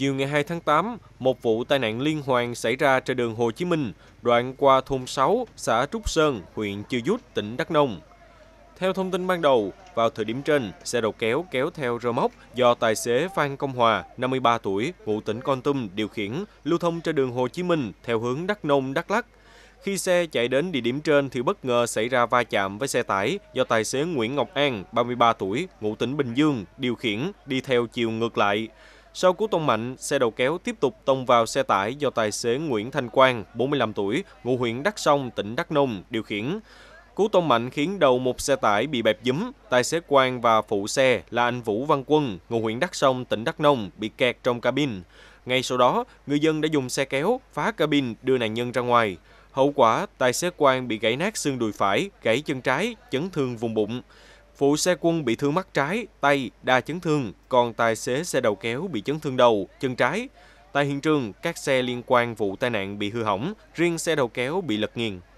chiều ngày 2 tháng 8, một vụ tai nạn liên hoàn xảy ra trên đường Hồ Chí Minh, đoạn qua thôn 6, xã Trúc Sơn, huyện Chư Dút, tỉnh Đắk Nông. Theo thông tin ban đầu, vào thời điểm trên, xe đầu kéo kéo theo rơ móc do tài xế Phan Công Hòa, 53 tuổi, ngụ tỉnh Con Tum điều khiển, lưu thông trên đường Hồ Chí Minh theo hướng Đắk Nông, Đắk Lắk. Khi xe chạy đến địa điểm trên thì bất ngờ xảy ra va chạm với xe tải do tài xế Nguyễn Ngọc An, 33 tuổi, ngụ tỉnh Bình Dương, điều khiển đi theo chiều ngược lại. Sau cú tông mạnh, xe đầu kéo tiếp tục tông vào xe tải do tài xế Nguyễn Thanh Quang, 45 tuổi, ngụ huyện Đắk Sông, tỉnh Đắk Nông, điều khiển. Cú tông mạnh khiến đầu một xe tải bị bẹp dúm, tài xế Quang và phụ xe là anh Vũ Văn Quân, ngụ huyện Đắk Sông, tỉnh Đắk Nông, bị kẹt trong cabin. Ngay sau đó, người dân đã dùng xe kéo phá cabin đưa nạn nhân ra ngoài. Hậu quả, tài xế Quang bị gãy nát xương đùi phải, gãy chân trái, chấn thương vùng bụng. Phụ xe quân bị thương mắt trái, tay, đa chấn thương, còn tài xế xe đầu kéo bị chấn thương đầu, chân trái. Tại hiện trường, các xe liên quan vụ tai nạn bị hư hỏng, riêng xe đầu kéo bị lật nghiêng.